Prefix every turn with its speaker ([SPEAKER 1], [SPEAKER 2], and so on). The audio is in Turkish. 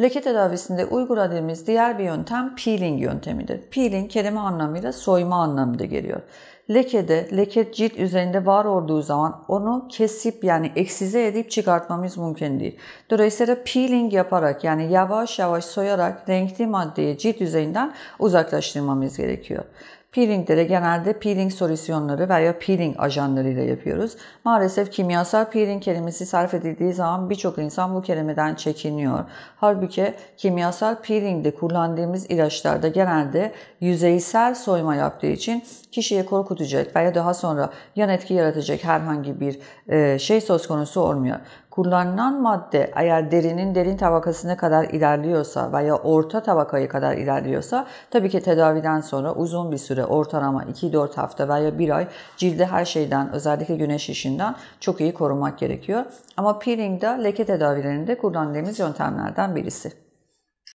[SPEAKER 1] Leke tedavisinde uyguladığımız diğer bir yöntem peeling yöntemidir. Peeling kelime anlamıyla soyma anlamında geliyor. Lekede, leke cilt üzerinde var olduğu zaman onu kesip yani eksize edip çıkartmamız mümkün değil. Dolayısıyla peeling yaparak yani yavaş yavaş soyarak renkli maddeyi cilt üzerinden uzaklaştırmamız gerekiyor. Peelingleri genelde peeling solüsyonları veya peeling ajanlarıyla yapıyoruz. Maalesef kimyasal peeling kelimesi sarf edildiği zaman birçok insan bu kelimeden çekiniyor. Halbuki kimyasal peelingde kullandığımız ilaçlarda genelde yüzeysel soyma yaptığı için kişiye korkutacak veya daha sonra yan etki yaratacak herhangi bir e, şey söz konusu olmuyor kullanılan madde eğer derinin derin tabakasına kadar ilerliyorsa veya orta tabakaya kadar ilerliyorsa tabii ki tedaviden sonra uzun bir süre ortalama 2-4 hafta veya 1 ay cilde her şeyden özellikle güneş ışığından çok iyi korumak gerekiyor. Ama peeling de leke tedavilerinde kullandığımız yöntemlerden birisi.